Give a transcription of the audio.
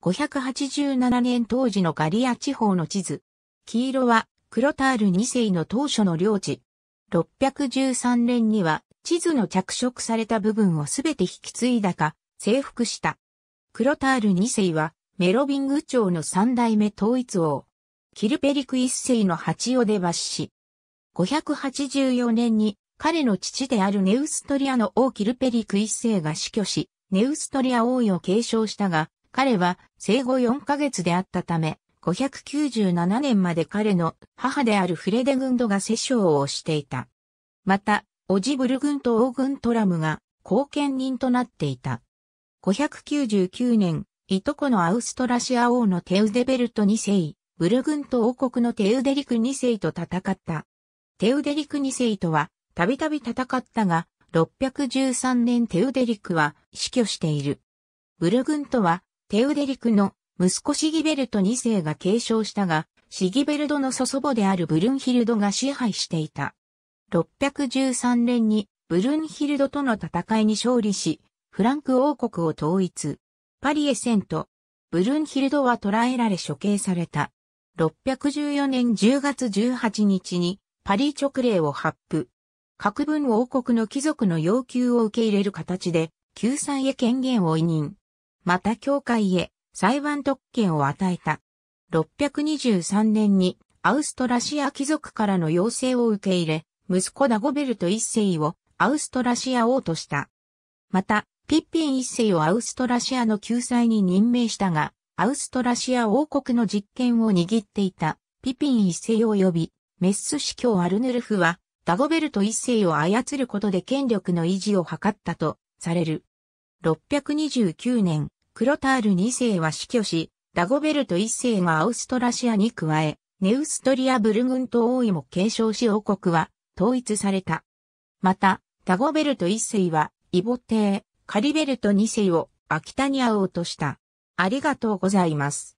587年当時のガリア地方の地図。黄色はクロタール2世の当初の領地。613年には地図の着色された部分をすべて引き継いだか、征服した。クロタール2世はメロビング朝の三代目統一王。キルペリク1世の八を出抜し。584年に彼の父であるネウストリアの王キルペリク1世が死去し、ネウストリア王位を継承したが、彼は生後4ヶ月であったため、597年まで彼の母であるフレデグンドが世相をしていた。また、オジブル軍と王軍トラムが後見人となっていた。599年、いとこのアウストラシア王のテウデベルト2世、ブル軍と王国のテウデリク2世と戦った。テウデリク2世とは、たびたび戦ったが、613年テウデリクは死去している。ブル軍とは、テウデリクの息子シギベルト2世が継承したが、シギベルドの祖祖母であるブルンヒルドが支配していた。613年にブルンヒルドとの戦いに勝利し、フランク王国を統一。パリへセント。ブルンヒルドは捕らえられ処刑された。614年10月18日にパリ直令を発布。各分王国の貴族の要求を受け入れる形で、救済へ権限を委任。また教会へ裁判特権を与えた。623年にアウストラシア貴族からの要請を受け入れ、息子ダゴベルト一世をアウストラシア王とした。また、ピッピン一世をアウストラシアの救済に任命したが、アウストラシア王国の実権を握っていたピピン一世を呼び、メッス司教アルヌルフは、ダゴベルト一世を操ることで権力の維持を図ったとされる。629年、クロタール2世は死去し、ダゴベルト1世がアウストラシアに加え、ネウストリアブルグント王位も継承し王国は統一された。また、ダゴベルト1世は、イボ帝、カリベルト2世をアキタニア王とした。ありがとうございます。